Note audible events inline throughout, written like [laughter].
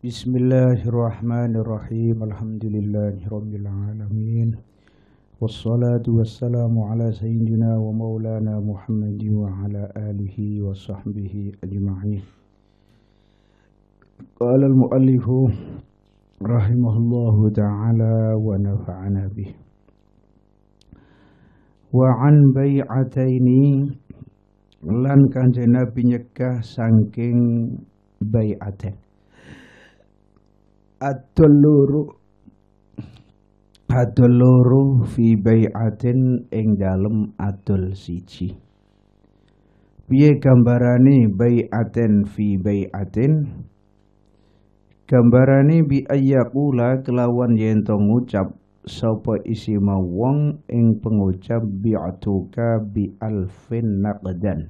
بسم الله الرحمن الرحيم الحمد لله رب العالمين والصلاة والسلام على سيدنا ومولانا محمد وعلى آله وصحبه أجمعين قال المؤلف رحمه الله تعالى ونفعنا به وعن بيعتين لن كان Nabi nyegah saking بيعتين ad-duluru ad-duluru fi bai'atin ing dalem adul siji piye gambarane bayatin fi bayatin gambarane bi ayyaqula kelawan jentong ucap ngucap sapa isi wong ing pengucap bi'atuka bi alfin naqdan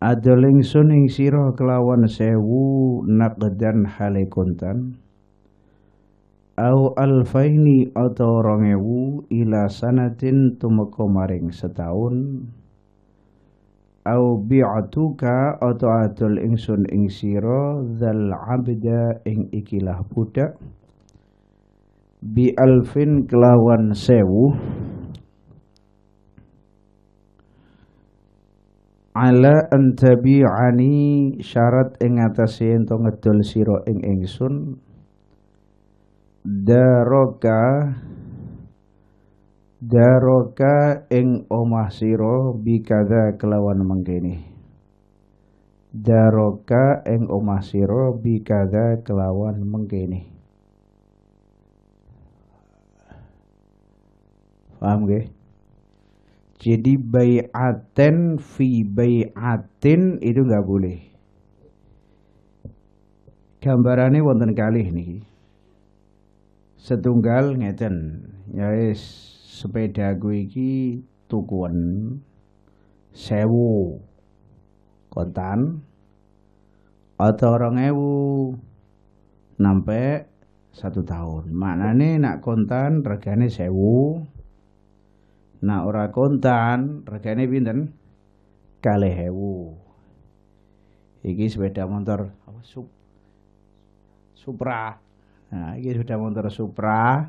adeling suning sira kelawan sewu nakedan hale kontan au alfaini atau rongewu ila sanatin tumeka setahun au bi'atuka atau atul ingsun ing sira dzal abda ing ikilah budak bi alfin kelawan sewu ala an ani syarat ing atase ento ngedol ing ingsun daroka daroka ing omah siro bikada kelawan mengkini. daroka ing omah siro bikada kelawan mengkini. paham Okay? Jadi bayatin, fi bayatin itu nggak boleh. Gambarannya wonten kali nih. Setunggal ngeten, ya yes, sepeda gue iki tukuan sewu kontan atau orang ewu sampai satu tahun maknanya nak kontan regane sewu Nah ora kontan regane pinten? Kalih hewu. Iki sepeda motor apa sup, Supra. Nah, iki sepeda motor Supra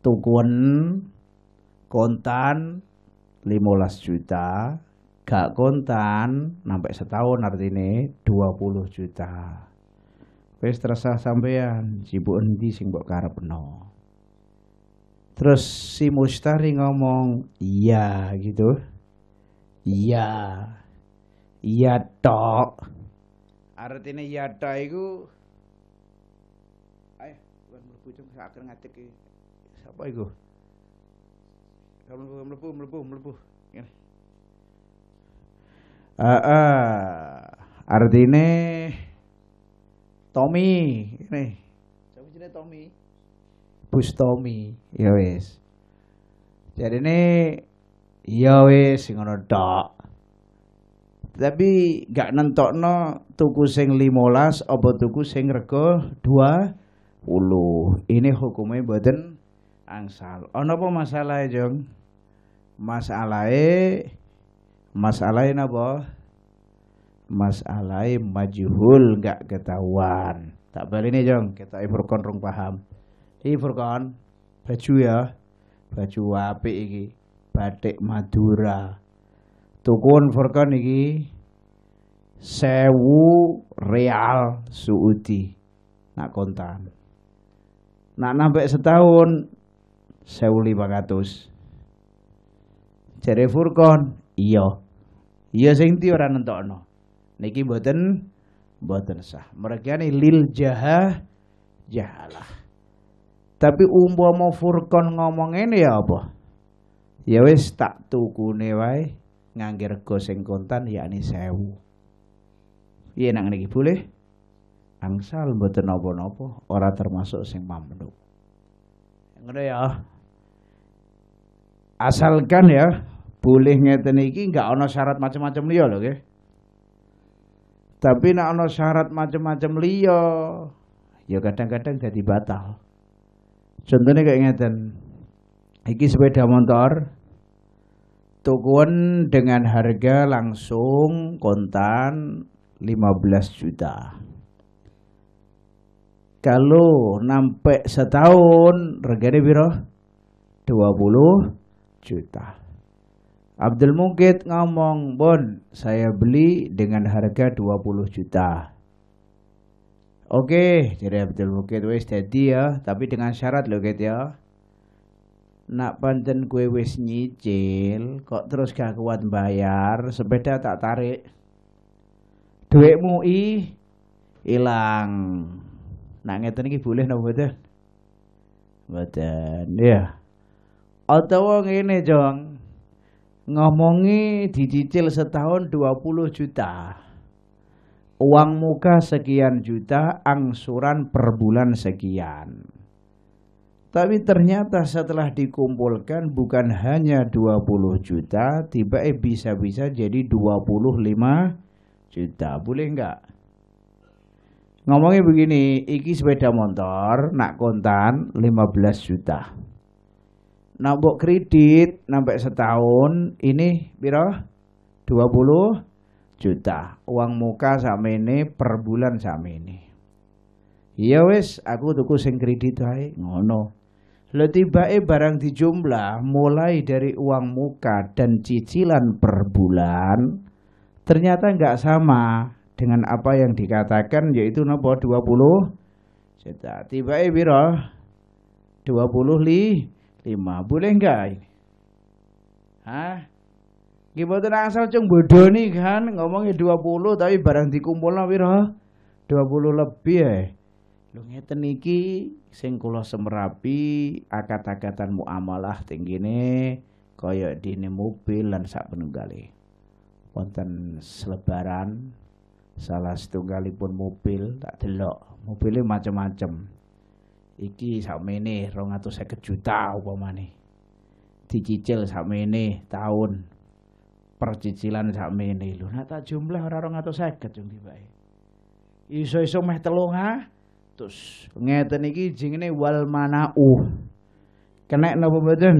tukun kontan 15 juta, gak kontan sampai setahun artinya 20 juta. Wis terasa sampean sibuk endi sing mbok karepno. Terus si Mustari ngomong, iya gitu. Iya. Iya toh, Artinya iya tok itu Ayo, bukan mlebu cung akan ngatik siapa itu? iku? Mlebu mlebu mlebu Ah, artinya artinya Tommy, ini. Siapa jenenge Tommy? Tommy ya Jadi ini, ya wes, ngono tok tapi gak nentok no tuku sing limolas apa tuku sing rego puluh. ini hukumnya badan angsal Ono apa e, masalah, masalah masalahe masalah masalah majuhul gak ketahuan tak balik nih jong kita ibu paham Iki Furqan baju ya. Baju apik iki, batik Madura. Tukun Furqan iki sewu real Suudi nak kontan. Nak nampak setahun sewu lima ratus. Cere Furqan, iya. Iya sing ora ora nentokno. Niki mboten mboten sah. Mereka nih lil jaha jahalah. Tapi mau Furqan ngomong ini ya apa? Ya wis tak tukune wae nganggir rego sing kontan yakni sewu. Iya nang niki boleh. Angsal mboten napa-napa, ora termasuk sing mamluk. Ngono ya. Asalkan ya boleh ngeten iki enggak ana syarat macam-macam liyo, lho nggih. Tapi nek ono syarat macam-macam liyo, ya kadang-kadang jadi batal contohnya kayak ngeten iki sepeda motor tukun dengan harga langsung kontan 15 juta kalau nampak setahun regane biro 20 juta Abdul Mukit ngomong, "Bon, saya beli dengan harga 20 juta." Oke, okay, jadi Abdul Bukit wis jadi ya, tapi dengan syarat loh gitu ya. Nak panten kue wis nyicil, kok terus gak kuat bayar, sepeda tak tarik. Duitmu i hilang. Nak ngeten iki boleh napa mboten? Mboten, ya. Atawa ngene, Jong. Ngomongi dicicil setahun 20 juta uang muka sekian juta, angsuran per bulan sekian. Tapi ternyata setelah dikumpulkan bukan hanya 20 juta, tiba eh bisa-bisa jadi 25 juta. Boleh enggak? Ngomongnya begini, iki sepeda motor, nak kontan 15 juta. Nak kredit sampai setahun, ini piro? 20 juta uang muka ini per bulan ini iya wes aku tuku sing kredit wae ngono lo tibae barang jumlah mulai dari uang muka dan cicilan per bulan ternyata nggak sama dengan apa yang dikatakan yaitu nopo 20 juta tiba tibae biro 20 li 5 boleh nggak ini Hah? Gimana asal cung bodoh nih kan ngomongnya 20 tapi barang dikumpul lah dua 20 lebih ya. Eh. Lu ngeten iki sing kula semerapi akat-akatan muamalah tinggine kaya dini mobil dan sak penunggali. Wonten selebaran salah setunggalipun mobil tak delok. Mobilnya macam-macam. Iki sakmene 250 juta upamane. Dicicil sakmene tahun percicilan sak mene lho nek tak jumlah ora 250 jung diwae iso-iso meh telung atus ah. ngeten iki jenenge wal manau kenek napa mboten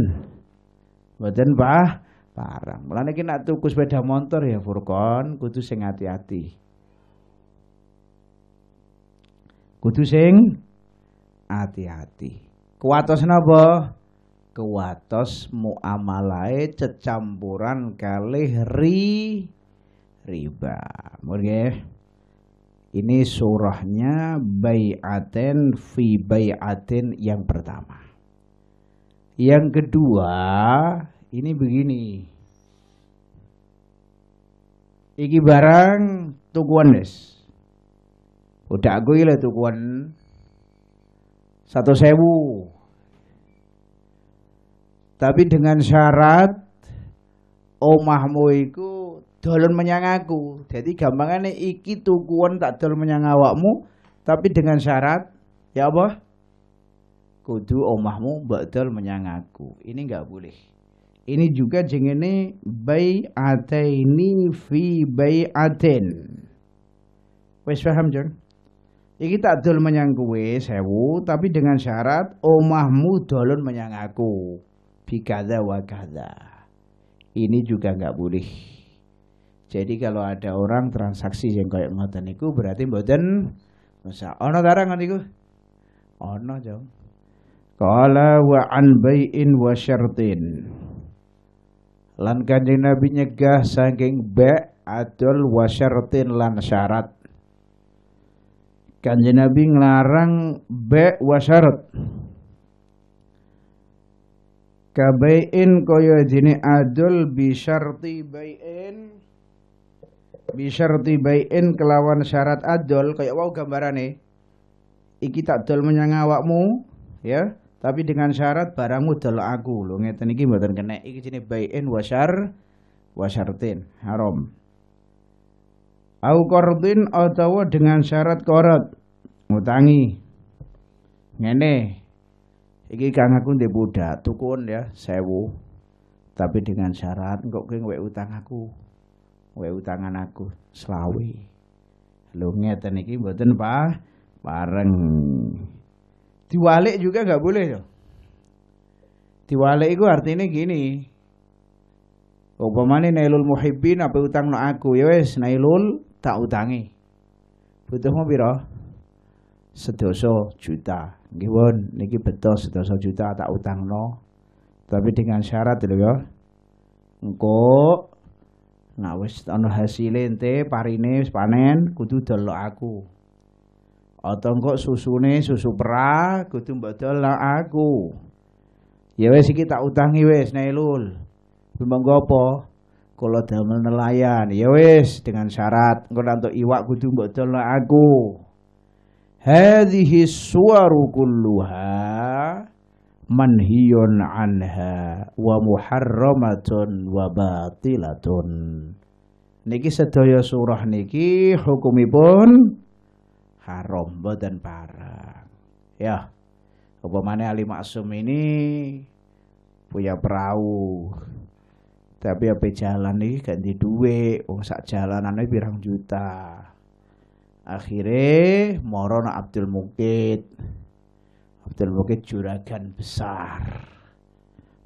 mboten Pak parang mulane iki nak tuku sepeda motor ya Furkon kudu sing hati hati kudu sing hati ati kuwatos napa kewatos muamalae cecampuran kali ri riba. Mereka. ini surahnya bayaten fi bayaten yang pertama. Yang kedua ini begini. Iki barang tukuan des. Udah aku ile tukuan satu sewu tapi dengan syarat omahmu iku dolen menyang aku. Jadi gampangane iki tukuan tak dol menyang awakmu tapi dengan syarat ya apa? Kudu omahmu mbak dol menyang aku. Ini nggak boleh. Ini juga jengene bai'ataini fi aten Wes paham, Jeng? Iki tak dol menyang kuwe sewu tapi dengan syarat omahmu dolon menyang aku bikada wa kada. Ini juga nggak boleh. Jadi kalau ada orang transaksi yang kayak ngoten niku berarti mboten musa. Ono tarang niku? Ono, Jong. Qala wa an bai'in wa syartin. Lan Kanjeng Nabi nyegah saking ba' adol wa syartin lan syarat. Kanjeng Nabi ngelarang ba' wa syarat kabain koyo jini adul bisyarti bayin, bisyarti bayin kelawan syarat adul Kayak wow gambaran nih. iki tak dol menyang awakmu ya tapi dengan syarat barangmu dol aku lho ngeten iki mboten kena iki jenenge bayin wasyar wasyartin haram au qardin atau dengan syarat qorot ngutangi ngene Iki kang aku ndek budak tukun ya sewu. Tapi dengan syarat engko kowe ngwek utang aku. Ngwek utangan aku selawe. Lho ngeten iki mboten pa bareng. Diwalik juga nggak boleh ya. Diwalik iku artinya gini. Upamane nailul muhibbin apa utang no aku ya wis nailul tak utangi. Butuhmu piro? sedoso juta nggih niki beto sedoso juta tak lo, tapi dengan syarat lho ya engko nah wis ana hasile ente parine wis panen kudu delok aku atau engko susune susu pera kudu mbok delok aku ya wis iki tak utangi wis Nailul monggo gopo, kalau damel nelayan ya wis dengan syarat engko nantuk iwak kudu mbok delok aku hadhihi suwaru kulluha manhiyun anha wa muharramatun wa batilatun niki sedaya surah niki hukumipun haram boten parang ya upamane Ali Maksum ini punya perahu tapi apa jalan nih ganti duit Uang sak jalanan pirang juta akhirnya moron Abdul Mukit Abdul Mukit juragan besar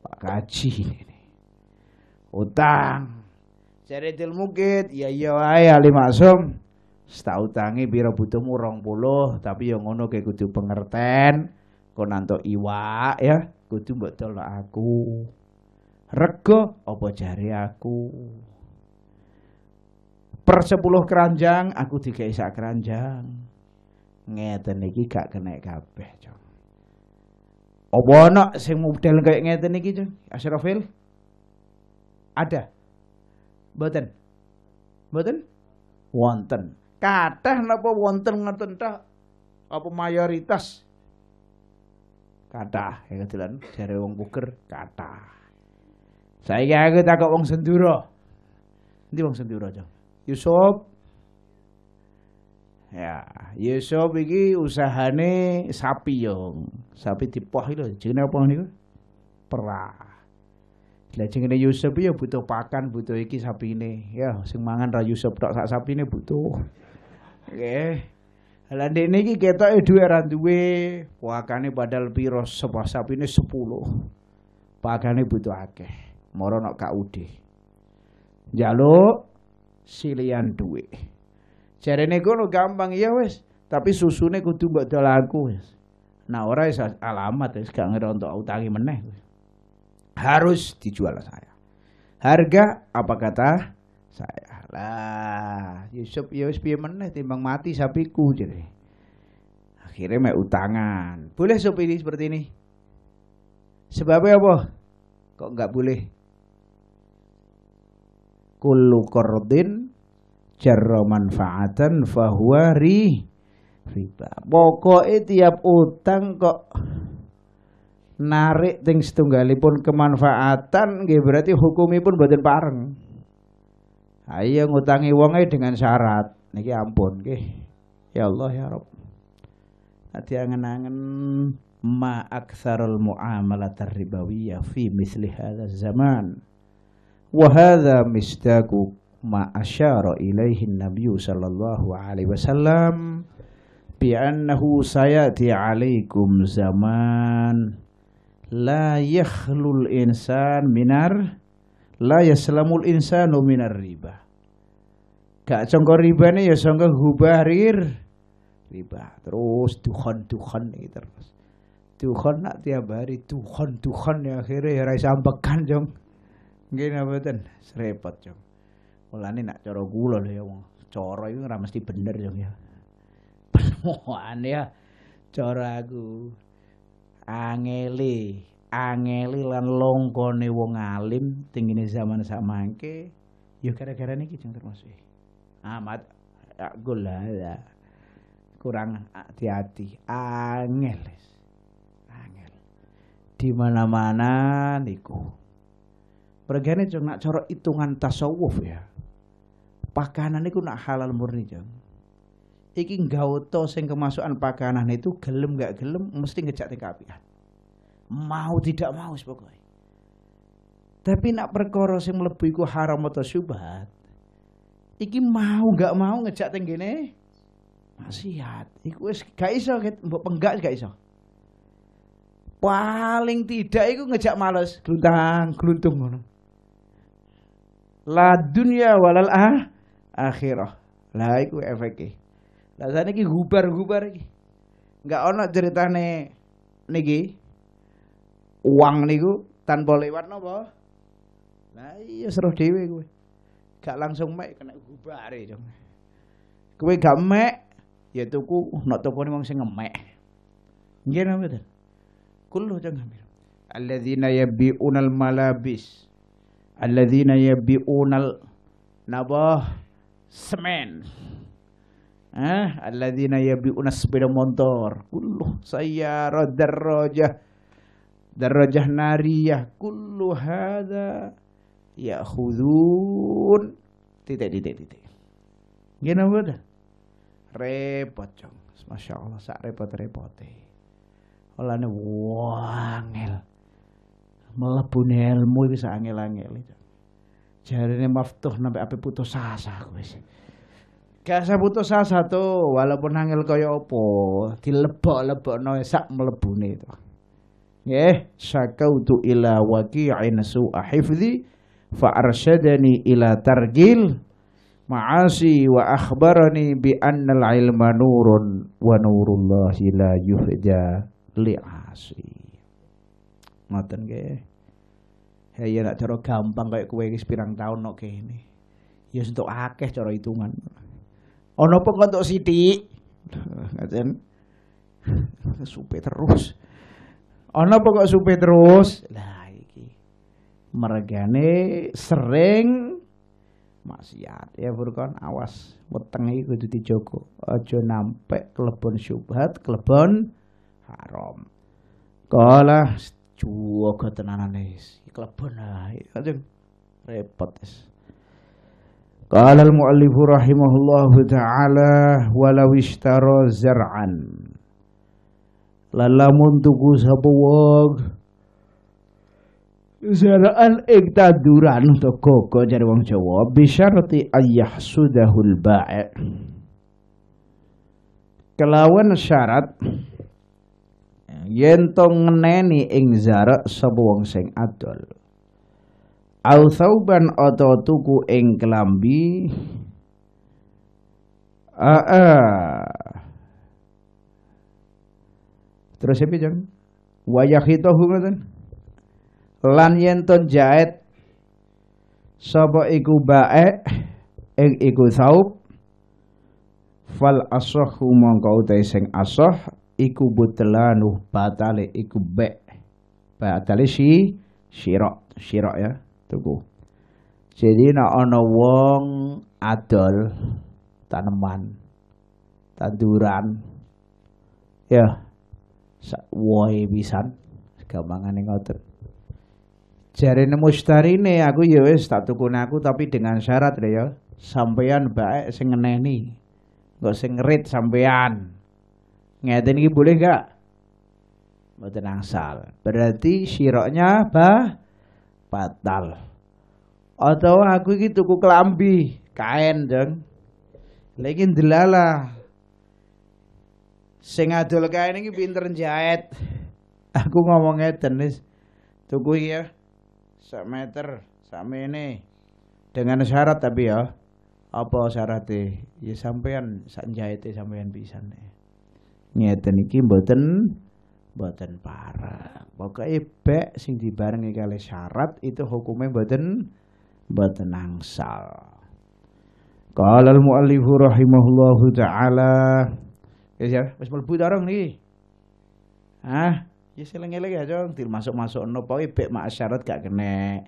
Pak Kaji ini utang cari Abdul Mukit ya iya wae Ali Maksum setahu utangi biro butuh rong puluh tapi yang ngono kayak kutu pengerten kau nanto iwa ya kudu mbok aku rego apa jari aku per keranjang aku tiga sak keranjang ngeten iki gak kena kabeh cok apa ana sing model kayak ngeten iki cung Asrofil ada boten boten wonten kathah napa wonten ngeten apa mayoritas kathah ya kedelan jare wong puger kathah saiki aku takok wong senduro ndi wong senduro cok Yusuf ya Yusuf iki usahane sapi yong, sapi dipoh lho jenenge apa niku perah lah jenenge Yusuf ya butuh pakan butuh iki sapi ini. ya sing mangan ra Yusuf tok sak ini butuh oke okay. Lah ndekne iki ketoke duwe ra duwe, pakane padahal piro sebuah sapine 10. Pakane butuh akeh. Moro nok KUD. Njaluk silian duit. cari nego lo gampang ya wes, tapi susune kudu mbok dol aku wes. Nah ora alamat wes gak untuk utangi meneh. Harus dijual lah saya. Harga apa kata saya? Lah, Yusuf ya, ya wes piye meneh timbang mati sapiku jadi. Akhirnya mek utangan. Boleh sop ini seperti ini? Sebabnya apa? Kok nggak boleh? kullu qardin jarra manfaatan fahuwa ri riba. Pokoke tiap utang kok narik ting setunggalipun kemanfaatan nggih berarti hukumipun boten pareng. Ayo iya, ngutangi wonge dengan syarat. Niki ampun nggih. Ya Allah ya Rabb. Hati angen-angen ma aktsarul muamalat ribawiyah fi misli hadzal zaman wahada mistaku ma asyara ilaihi nabi sallallahu alaihi wasallam bi annahu sayati alaikum zaman la yakhlul insan minar la yaslamul insanu minar riba gak congkor riba nih ya congko hubarir riba terus tuhan tuhan gitu terus tuhan nak tiap hari tuhan tuhan ya akhirnya ya rai sampekan jong Nggih napa ten? Repot, Jong. Mulane nak cara kula lho ya wong. Cara iku ora mesti bener, Jong ya. [laughs] Penemuan ya cara aku angeli, angeli lan longkone wong alim tingine zaman samangke ya gara-gara niki Jong termasuk. Amat ah, gula ya. kurang hati-hati angel angel di mana-mana niku Pergane jeng nak cara hitungan tasawuf ya. Pakanan itu nak halal murni jeng. Iki gauto sing kemasukan pakanan itu gelem gak gelem mesti ngejak tkp Mau tidak mau pokoknya. Tapi nak perkara sing mlebu iku haram atau syubhat. Iki mau gak mau ngejak kene. maksiat. Iku wis gak iso mbok penggak gak iso. Paling tidak iku ngejak males, gluntang, gluntung ngono la dunia walal ah, akhirah. Lah iku efeke. Lah saniki gubar-gubar iki. Enggak ono ceritane niki uang niku tanpa lewat napa? Lah iya seru dhewe kowe. Gak langsung mek kena gubare, dong. Kowe gak mek ya tuku nak tukone wong sing ngemek. Nggih napa to? Kulo jangan. Alladzina yabi'unal malabis alladzina yabi'unal nabah semen eh alladzina yabi'una sepeda motor kullu sayyara darrajah darrajah nariyah kullu hadza ya'khudun titik titik titik gimana iya, bud repot cong masya Allah sak repot repot olane wangel melebuni ilmu iki bisa angel-angel. ini maftuh sampai api putus asa kowe sih. Gak saya putus asa tuh, walaupun angel kaya apa, dilebok-lebokno ya sak mlebune itu. saka utu ila waki'in su'a hifdhi fa ila targil ma'asi wa akhbarani bi annal ilma nurun wa nurullahi la yuhda li'asi. Ngoten ke. hei ya nak cara gampang kayak kowe sepirang tahun, taun ke ini. Ya untuk akeh cara hitungan. ono pun untuk siti, sithik? [laughs] Ngoten. [laughs] Supe terus. ono pun kok supe terus? Nah iki. Mergane sering maksiat ya bukan, awas weteng iki kudu dijogo aja nampek klebon syubhat klebon, haram kalah juwoga tenanane klebon ah kanjeng repot es. Qala al-mu'allif rahimahullahu ta'ala walau ishtara zar'an lalamun tuku sapa wong zar'an ing tanduran toko jare wong Jawa bisyarti sudahul ba'i' kelawan syarat yen to ngeneni ing zarak sebuwong sing adol au sauban ata tuku ing kelambi aa terus e pijen wayahitahu ngoten lan yen to sabo sapa iku bae ing iku saub fal asahu mongko utai sing asah iku butelanu batale iku be batale si sirok sirok ya tuku jadi na ono wong adol tanaman tanduran ya wohe pisan gampangane ngoten nemu starine aku ya wis tak tukune aku tapi dengan syarat ya sampean baik sing ngeneni kok sing ngerit sampean ngeten iki boleh gak mboten angsal berarti siroknya apa batal atau aku iki tuku kelambi kain dong lagi delala sing adol kain iki pinter jahit aku ngomong ngeten wis tuku ya sak meter sama ini dengan syarat tapi ya apa syaratnya ya sampean sanjahite sampean pisan nih ngeten iki mboten mboten parah. Pokoke bek sing dibarengi kali syarat itu hukumnya mboten mboten angsal. Qala al-muallif rahimahullahu taala. Ya siapa? Wis mlebu ta rong Hah? Ya seleng-eleng ya, dong Til masuk-masuk no pokoke bek mak syarat gak kena.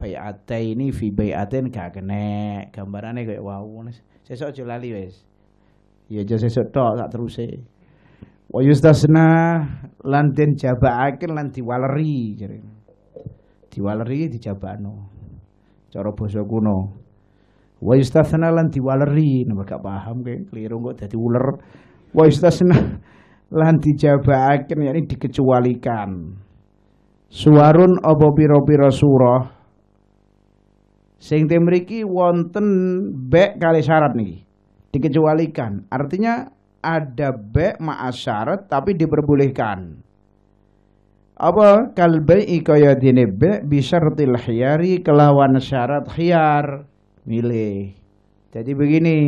Bayate ini fi bayatin gak kena. gambarannya kayak wau. Sesuk aja lali wes Ya jelas sesok tok tak sih wa yustasna lan den waleri lan diwaleri jare diwaleri dijabakno cara basa kuno wa yustasna lan diwaleri nek gak paham kayak keliru kok dadi uler wa yustasna lan dijabaake yakni dikecualikan suwarun apa pira-pira surah sing temriki wonten bek kali syarat niki dikecualikan artinya ada be ma'asyarat tapi diperbolehkan. Apa kalbai kaya dini be bisyaratil hiyari kelawan syarat hiyar milih. Jadi begini.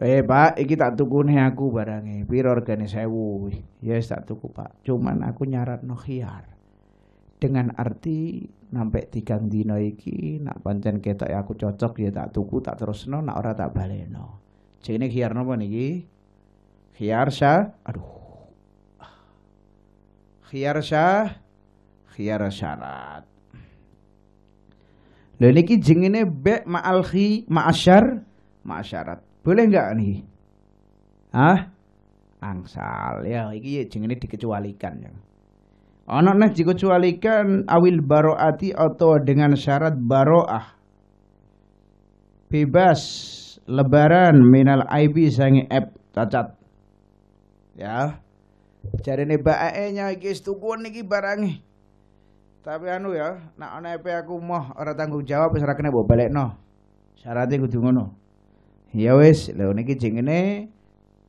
Eh pak, iki tak tukune aku barangnya, piro regane sewu. Yes ya, tak tuku pak, cuman aku nyarat no hiyar. Dengan arti nampek tigang dino iki, nak pancen ketok ya aku cocok ya tak tuku, tak terus no nak ora tak baleno. Cek ini nopo napa niki? Khiyar syah. Aduh. Khiyar syah. Khiyar syarat. Lho niki jengene be ma'al khi ma'asyar ma'asyarat. Boleh enggak nih? Hah? Angsal ya iki jengene dikecualikan ya. Ana nek dikecualikan awil baroati atau dengan syarat baroah. Bebas lebaran minal aibi sangi ep cacat ya cari nih bae nya iki tukun niki barangi tapi anu ya nak ana ep aku moh ora tanggung jawab wis ora kene mbok balekno syaratnya kudu ngono ya wis lho niki jengene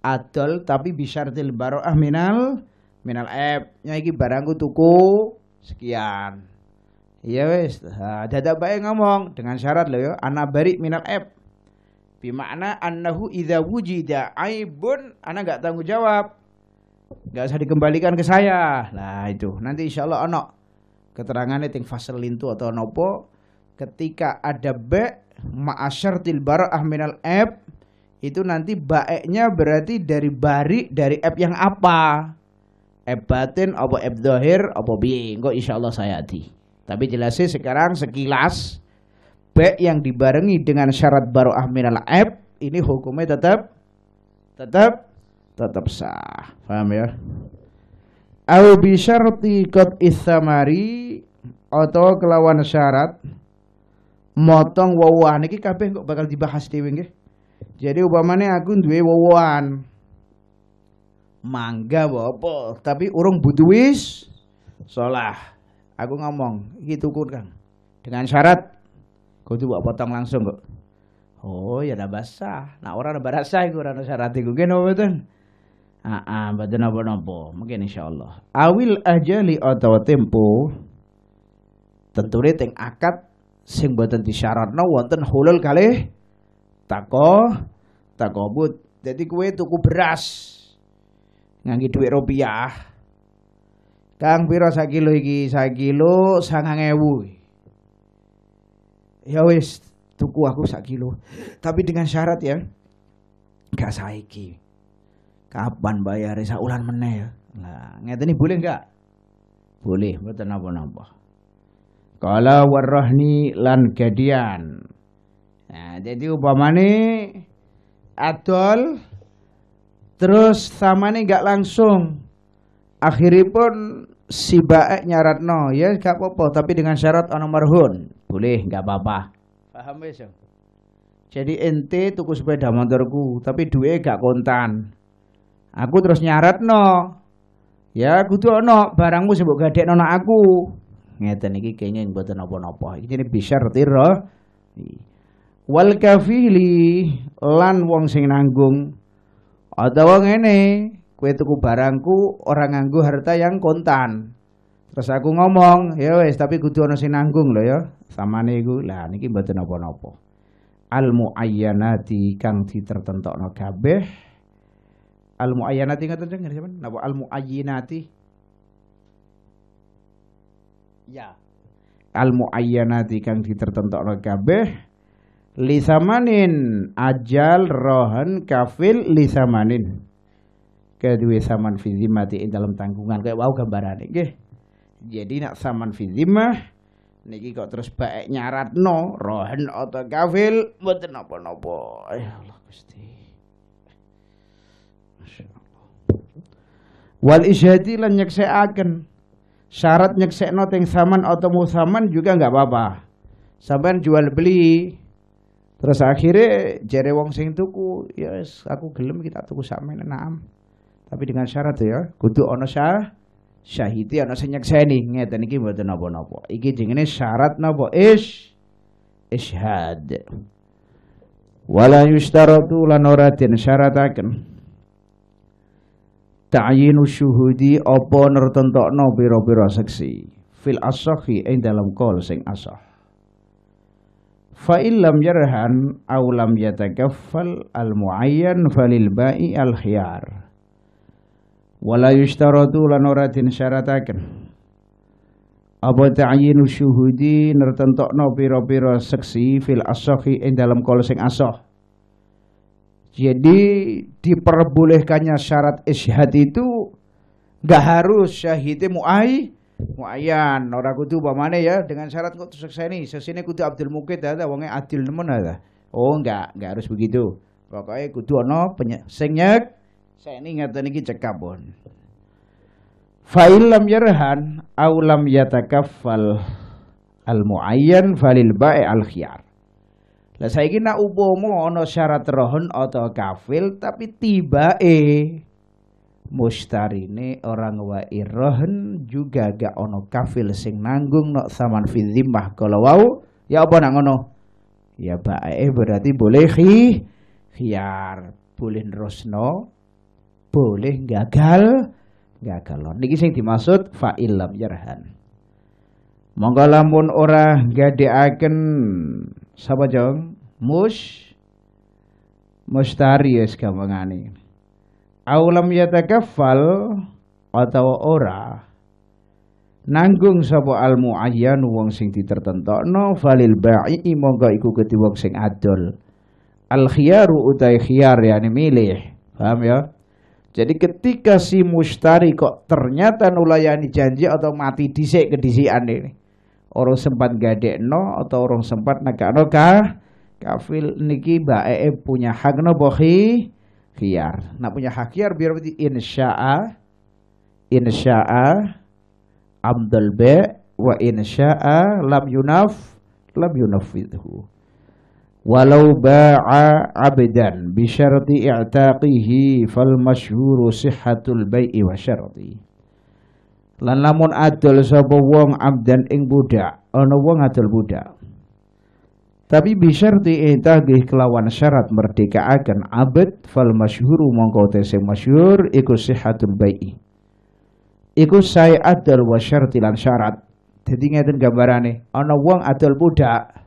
adol tapi bisa bisyartil baroah minal minal ep nya iki barangku tuku sekian Iya wes, ada baik ngomong dengan syarat loh ya, anak barik minal app Bimakna annahu idza wujida aibun ana gak tanggung jawab. gak usah dikembalikan ke saya. Nah, itu. Nanti insyaallah ono keterangannya ting fasal lintu atau nopo ketika ada ma'asyar til bara'ah minal f itu nanti baeknya berarti dari bari dari app yang apa? App batin apa app dohir apa bi? Kok insyaallah saya hati. Tapi jelasnya sekarang sekilas baik yang dibarengi dengan syarat baro'ah minal aib ini hukumnya tetap tetap tetap sah. Paham ya? Au bi syarti qad isamari atau kelawan syarat motong wawan iki kabeh kok bakal dibahas dhewe nggih. Jadi upamane aku duwe wawan mangga apa tapi urung butuh wis salah aku ngomong iki kurang dengan syarat Kau buat potong langsung kok. Oh ya dah basah. Nah orang ada berasa, itu orang syarat itu gini betul. Ah, ah betul nopo nopo. Mungkin insya Allah. Awil aja li atau tempo. Tentu Tentunya teng akad sing syarat no wonten hulul kali tako takobut. Jadi kue tuku beras Ngaji duit rupiah. Kang piro sakilo iki sakilo sangang ewu ya wis tuku aku sak kilo tapi dengan syarat ya gak saiki kapan bayar sak ulan meneh ya nah ngeten boleh enggak boleh mboten napa-napa kala warahni lan gadian nah jadi upamane adol terus sama nih gak langsung akhiripun si baik nyaratno ya gak apa-apa tapi dengan syarat ana marhun boleh nggak apa-apa paham wis jadi ente tuku sepeda motorku tapi duwe gak kontan aku terus nyarat no ya kudu ono barangmu sebut gadek nona aku ngeten iki kayaknya buat nopo-nopo ini bisa retiro wal kafili lan wong sing nanggung atau ini kue tuku barangku orang nganggu harta yang kontan Terus aku ngomong, ya wes tapi kudu ana sing nanggung lho ya. Samane iku. Lah niki mboten napa-napa. Al muayyanati kang ditertentokno kabeh. Al muayyanati ngoten dengar sampean? Napa al muayyinati? Ya. Al muayyanati kang ditertentokno kabeh lisamanin ajal rohan kafil lisamanin kedua saman fizimati dalam tanggungan kayak wow gambaran gih jadi nak saman fi zimmah niki kok terus baik nyaratno rohen atau kafil mboten nopo napa Ya Allah Gusti. Wal isyhadi lan akan Syarat nyeksekno teng saman atau musaman juga enggak apa-apa. Sampean jual beli Terus akhirnya jere wong sing tuku, ya yes, aku gelem kita tuku sampean enam. Tapi dengan syarat ya, kudu ono syah syahidi ana sing nyekseni ngeten iki mboten napa-napa iki jenenge syarat napa ish isyhad wala yushtaratu lan ora den syarataken ta'yinu syuhudi apa nertentokno pira-pira seksi. fil asahi ing dalam kol sing asah fa illam yarhan aw lam yatakaffal al muayyan falil ba'i al khiyar wala yushtaratu lan ora den syarataken apa ta'yinu syuhudi nertentokno pira-pira seksi fil asahi ing dalam kala sing asah jadi diperbolehkannya syarat isyhad itu nggak harus syahidi muai mu'ayan orang kudu bagaimana ya dengan syarat kok sukseni ini sesini kudu Abdul Mukit ada wongnya adil nemen ada oh enggak enggak harus begitu pokoknya kudu ono penyek saya ini ingat niki cekabon. Fa'ilam yerhan awlam yatakafal al muayyan falil ba'i al khiyar. Lah saya ini nak upama ono syarat rohun atau kafil tapi tiba mustari ini orang wa'i irohun juga gak ono kafil sing nanggung nok saman fi kalau wau ya apa nak ono Ya bae berarti boleh hi khiar boleh rosno boleh gagal gagal. lor niki sing dimaksud fa lam yarhan monggo lamun ora gadeaken sapa jong mus mustari ya wis gampangane aulam yatakaffal atau ora nanggung sapa al muayyan wong sing ditertentokno falil ba'i monggo iku keti wong sing adol al khiyaru utai khiyar yani milih paham ya jadi ketika si mustari kok ternyata nulayani janji atau mati disik kedisian ini. Orang sempat no atau orang sempat no kah? Kafil niki bae punya hak bohi kiar. Nah punya hak kiar? biar berarti insya'a insya'a amdal be wa insya'a lam yunaf lam yunafidhu walau ba'a abdan bi syarti i'taqihi fal masyhuru sihhatul bai'i wa syarti lan lamun adol sapa wong abdan ing budak ana wong adol budak tapi bi syarti i'taqi kelawan syarat merdeka akan abd fal masyhuru mongko sing masyhur iku sihhatul bai'i iku saya adol wa syarti lan syarat dadi ngeten gambarane ana wong adol budak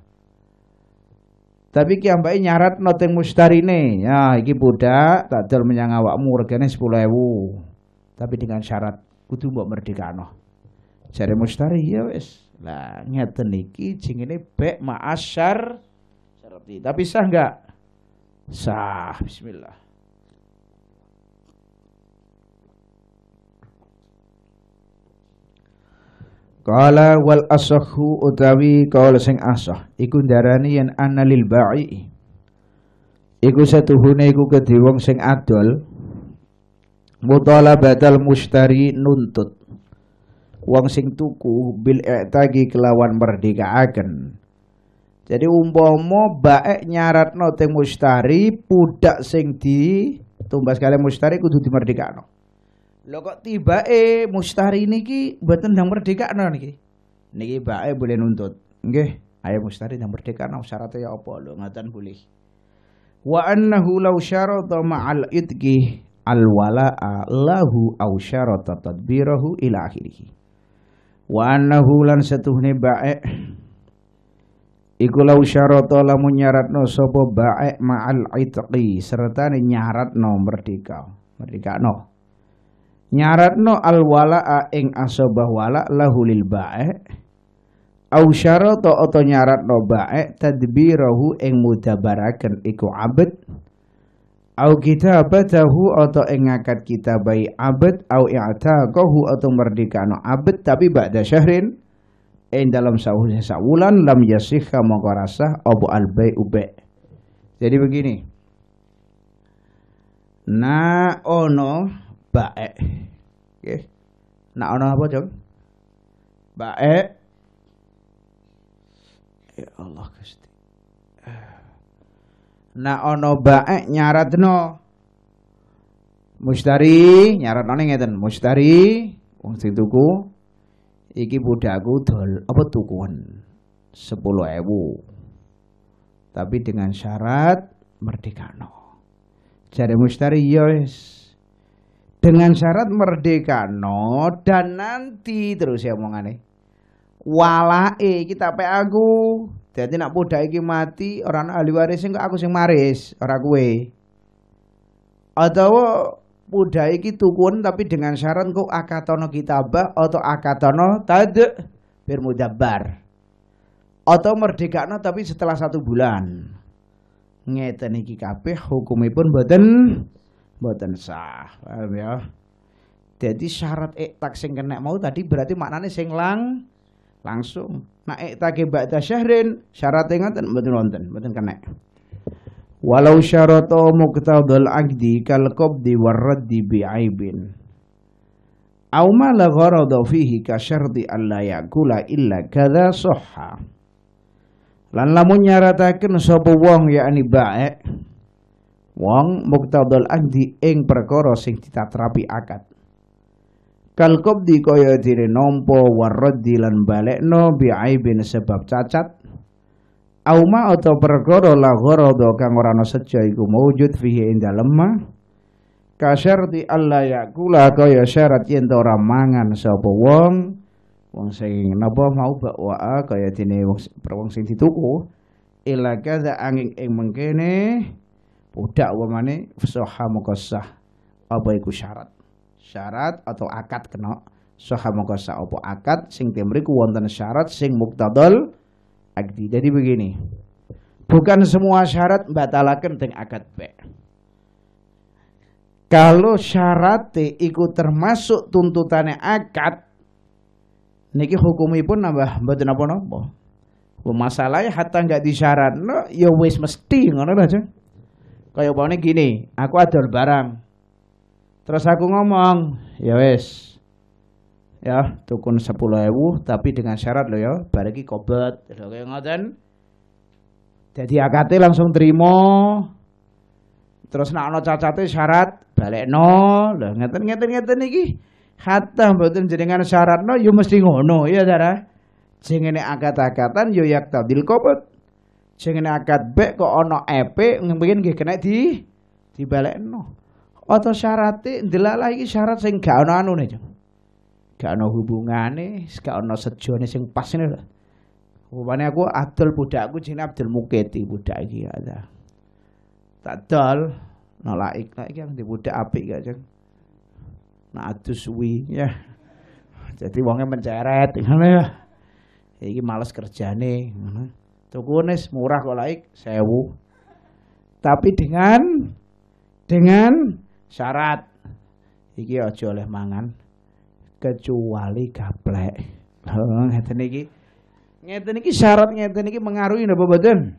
tapi ki ini nyarat noteng mustari nih Ya, iki budak tak dol menyang awakmu regane ewu. Tapi dengan syarat kudu mbok noh cari mustari ya wes. Lah ngeten iki ini bek ma'asyar syarati. Tapi sah enggak? Sah, bismillah. Kala wal asahu utawi kaula sing asah iku ndarani yen ana lil ba'i. Iku setuhune iku kedhi wong sing adol mutalabatal mustari nuntut. Wong sing tuku bil tagi kelawan merdeka agen. Jadi umpama baek nyaratno teng mustari pudak sing tumbas kalian mustari kudu dimerdekakno lo kok tiba eh Mustari niki yang merdeka no niki. Niki bae boleh nuntut. oke ayo Mustari merdeka no syaratnya ya apa lo ngatan boleh. Wa annahu law syarata ma'al itki al wala'a lahu aw syarata tadbirahu ila akhirih. Wa annahu lan satuhne bae Iku lau syarata lamun nyaratno sapa bae ma'al itqi serta nyaratno merdeka. Merdeka no nyaratno al wala ing asobah wala lahu lil bae au to oto nyaratno bae tadbirahu ing mudabaraken iku abad au kitabatahu oto ing ngakat kitabai abad au i'taqahu oto no abad tapi ba'da syahrin Eng dalam sahusnya sawulan lam yasihha mongko rasah al albai ube jadi begini Na ono baek. Nggih. Nak ana apa, Jong? Baek. Ya Allah Gusti. Nak ana baek nyaratno mustari nyaratno ngeten, mustari wong sing tuku iki budakku dol apa tukuan 10.000. Tapi dengan syarat merdeka no. Jadi mustari ya dengan syarat merdeka no dan nanti terus ya ngane. walae kita pe aku jadi nak poda iki mati orang ahli waris enggak aku sing maris orang kue atau poda iki tukun tapi dengan syarat kok akatono kitabah atau akatono tadi bermudabar atau merdeka no tapi setelah satu bulan ngeten iki kabeh hukumipun boten mboten sah paham ya jadi syarat iktak sing kena mau tadi berarti maknanya sing lang langsung nah iktake ba'da syahrin syarat yang ngoten betul wonten betul kena walau syarato muqtadul agdi kal kopi warraddi bi'aibin aw ma la gharada fihi ka syarti alla yakula illa kada sahha lan lamun nyarataken sapa wong yakni baik wong muktadal akdi ing perkara sing ditatrapi akad kal qabdi kaya dene nampa waraddi lan balekno bi aibin sebab cacat Auma atau perkara la gharada kang ora ana seja iku mujud fihi ing dalem ma kasyarti alla yakula kaya syarat yen ora mangan sapa wong wong sing napa mau bakwa kaya dene wong sing dituku ila kaza angin eng mengkene budak wamane soha mukosah apa iku syarat syarat atau akad kena soha mukosah apa akad sing temriku wonten syarat sing muktadol akdi jadi begini bukan semua syarat batalaken teng akad B kalau syarat ikut termasuk tuntutannya akad niki hukumi pun nambah mboten apa-napa masalahnya hatta nggak disyarat no, ya wis mesti ngono aja Kayak umpamanya gini, aku adol barang. Terus aku ngomong, ya wes. Ya, tukun ribu, tapi dengan syarat lo ya, bariki kobet. Lho kaya ngoten. Jadi akate langsung terima. Terus nak ana cacate syarat balekno. Lho ngeten-ngeten ngeten iki. Hatta mboten jenengan no, yo ya mesti ngono, ya darah Sing akat-akatan ya yak tadil kobet jenenge akad B kok ana EP mungkin nggih kena di dibalekno. Oto syarate ndelalah iki syarat sing gak ana anune, Jeng. Gak ana hubungane, gak ana sejone sing pas ini. lho. Rupane aku Abdul budakku jenenge Abdul Muketi budak iki ada. Ya tak dol nolak ikhlas iki yang di budak apik gak, Jeng. Nah adus wi ya. Jadi wongnya menceret, ngono ya. Iki males kerjane, ngono. Tukunis murah kok laik sewu. Tapi dengan dengan syarat iki aja oleh mangan kecuali gaplek. ngeten iki. Ngeten iki syarat ngeten iki mengaruhi napa boten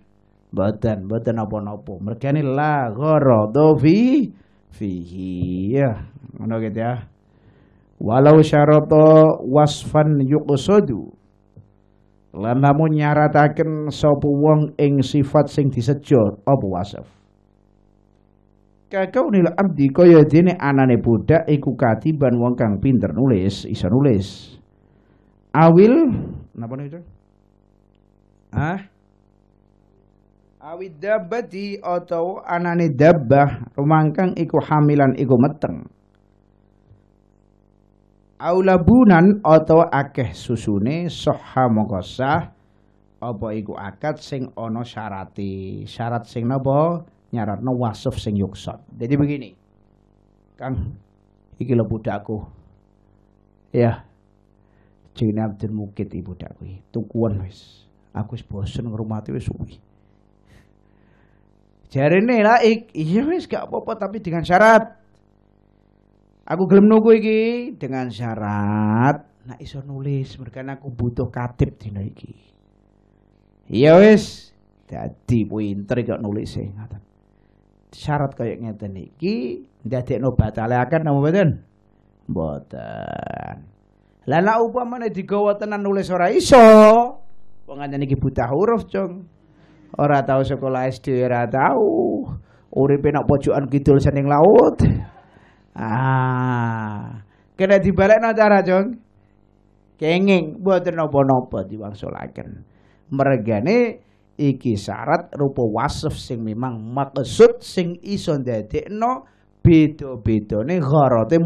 boten mboten apa-apa. ni la gharadu fi fihi. Ya, ngono gitu ya. Walau syarat wasfan yuqsadu lan namun nyarataken sapa wong ing sifat sing disejo apa wasaf kakaunil abdi kaya dene anane budak iku katiban wong kang pinter nulis iso nulis awil napa niku Ah, Awid dabati atau anane dabbah rumangkang iku hamilan iku meteng Aulabunan atau akeh susune soha mogosah apa iku akad sing ono syarati. Syarat sing nyarat no wasuf sing yuksot. Jadi begini. Kang iki lo budakku. Ya. Jenenge Abdul Mukit ibu budakku. Tukuan wis. Aku wis bosen ngerumati wis suwi. Jarene ik iya wis gak apa-apa tapi dengan syarat Aku gelem nunggu iki dengan syarat nak iso nulis mergo aku butuh katip dina iki. Ya wis, dadi pinter kok nulis e ngaten. Syarat kaya ngeten iki ndadekno batalaken napa mboten? Mboten. Lah nek upamane digawa tenan nulis ora iso, wong ngene iki buta huruf, Cung. Ora tau sekolah SD ora tau. Uripe nek pojokan kidul sening laut. Ah, kena dibalekno cara jong. Kenging mboten napa-napa diwangsulaken. Meregane iki syarat rupa wasif sing memang maksud sing iso ndadekno beda-bedane gharate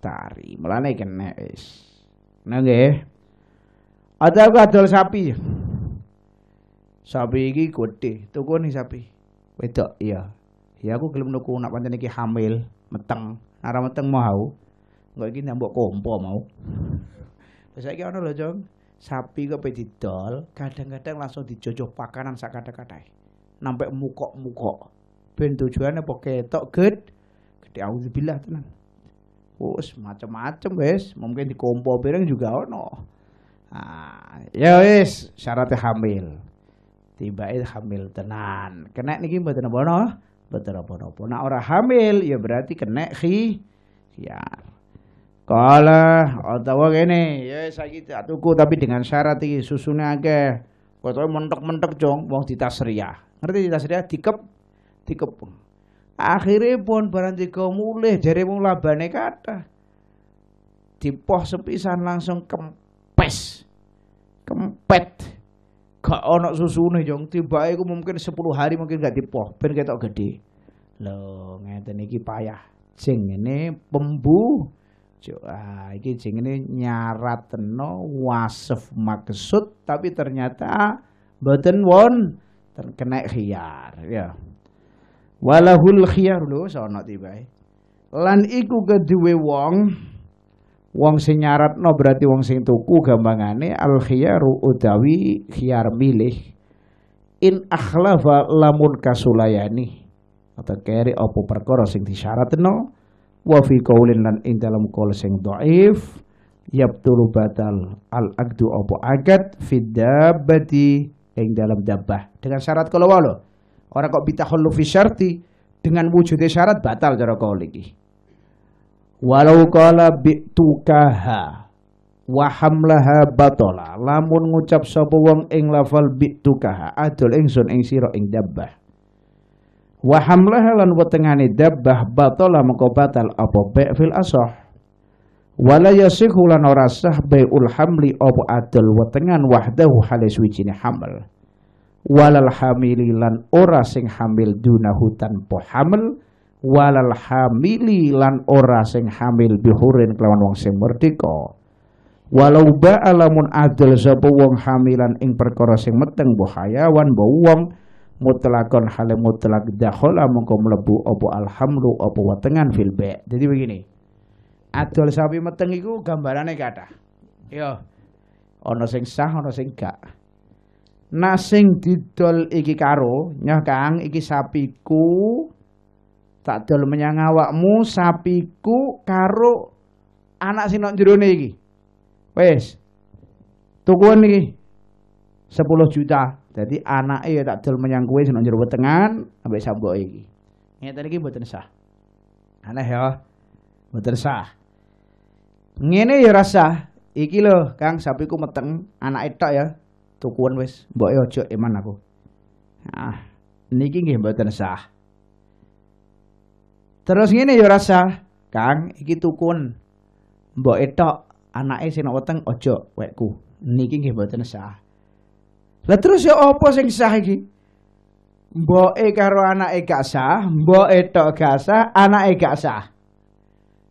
tari Mulane kena wis. Nggih. Ada kadol sapi. Sapi iki gede, nih sapi. Wedok iya. Ya aku gelem nuku nak pancen iki hamil meteng. Arah meteng mau. nggak gini nambah kompo mau. Terus lagi ana loh Jong. Sapi kok didol, kadang-kadang langsung dijojo pakanan sak kata-kata. Nampak mukok-mukok. Ben tujuannya apa tok good Gede auzubillah tenang Wes macam-macam guys, mungkin di kompo bareng juga ono. Ah, ya wis syaratnya hamil. Tiba hamil tenan. Kena niki mboten apa-apa betul apa-apa. Nah orang hamil ya berarti kena khi ya. Kala atau gini, ya saya tak tuku tapi dengan syarat iki susunya akeh. Kowe mentok-mentok jong wong ria, Ngerti ditasriyah dikep pun. Akhirnya pun barang tiga mulih dari wong labane kata. Dipoh sepisan langsung kempes. Kempet gak ono susune jong tiba iku mungkin sepuluh hari mungkin gak dipoh ben ketok gede lho ngeten iki payah jeng ini pembu ah, iki ini nyarat no wasef maksud tapi ternyata button won terkena khiyar ya walahul khiyar lho sono tiba, lan iku keduwe wong Wong sing no berarti wong sing tuku gampangane al khiyaru utawi khiyar milih in akhlafa lamun kasulayani atau keri opo perkara sing disyaratno wa fi qaulin lan ing dalam qaul sing dhaif yabtul batal al agdu opo agad bati ing dalam dabbah dengan syarat kalau walo orang kok bitahullu fi syarti dengan wujudnya syarat batal cara kau lagi walau kala bi'tukaha wa hamlaha batala lamun ngucap sapa wong ing lafal bi'tukaha adol ingsun ing sira ing dabbah wa hamlaha lan wetengane dabbah batala mengko batal apa bi' fil asah wala yasihu lan ora sah bai'ul hamli apa adol wetengan wahdahu halis wijine hamil walal hamililan ora sing hamil dunahu tanpa hamil walal hamili lan ora sing hamil bihurin kelawan wong sing merdeka walau ba'alamun adil sapa wong hamilan ing perkara sing meteng bu hayawan bu wong mutlakon halim mutlak dahola mongko mlebu opo alhamlu opo watengan filbe jadi begini adil sapi meteng iku gambarane kata yo ono sing sah ono sing gak nasing didol iki karo nyah Kang iki sapiku tak dol menyang awakmu sapiku karo anak sing nang jerone iki. Tukuan iki 10 juta. Jadi anake ya tak dol menyang kowe sing nang jero wetengan sampai sambo iki. Ngeten iki mboten sah. Aneh ya. Mboten sah. Ngene ya rasa iki lho Kang sapiku meteng anake tok ya. Tukuan wis mbok e ojo iman aku. Ah, niki nggih mboten sah. Terus ini yo rasa, Kang, iki tukun mbok etok anake sing weteng ojo wekku. Niki nggih mboten sah. Lah terus ya opo sing sah iki? Mbok e karo anake gak sah, mbok tok gak sah, anake gak sah.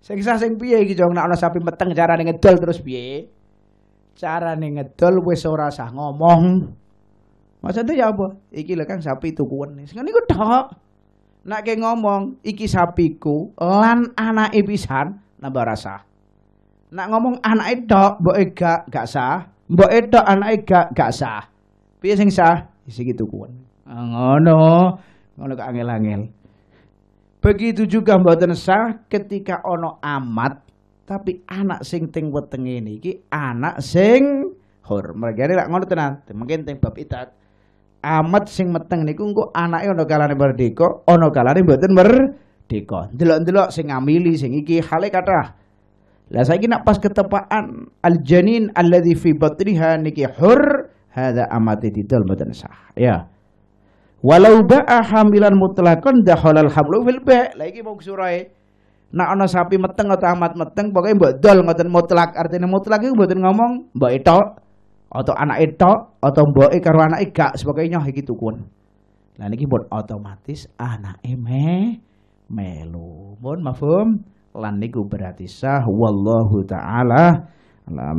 Sing sah sing piye iki, Jong? Nek ana sapi meteng carane ngedol terus piye? Carane ngedol wis ora sah ngomong. itu ya opo? Iki lho Kang sapi tukun. Sing niku tok. Nak ke ngomong iki sapiku lan anak ibisan nambah rasa. Nak ngomong anak itu mboke gak gak sah, mboke tok anak gak gak sah. Piye sing sah? Isi ya gitu kuwi. Ah, ngono, ngono kok angel-angel. Begitu juga mboten sah ketika ono amat tapi anak sing ting ini ki anak sing hor. Mergane lak ngono tenan, mungkin ting bab itat amat sing meteng niku engko anake ana kalane merdeka, ana kalane mboten merdeka. Delok-delok sing ngamili sing iki hale kathah. Lah saiki nak pas ketepaan al-janin alladzi fi batriha niki hur hadza amati didol mboten sah. Ya. Walau ba'a hamilan mutlakon dahalal hamlu fil ba'. Lah iki mau surae. Nak ana sapi meteng atau amat meteng pokoke mbok dol ngoten mutlak. Artinya mutlak iku mboten ngomong mbok etok atau anak itu atau mboke karo anak gak sebagai nyoh iki tukun. Lah niki pun otomatis anak me melu. Pun mafhum lan niku berarti sah wallahu taala alam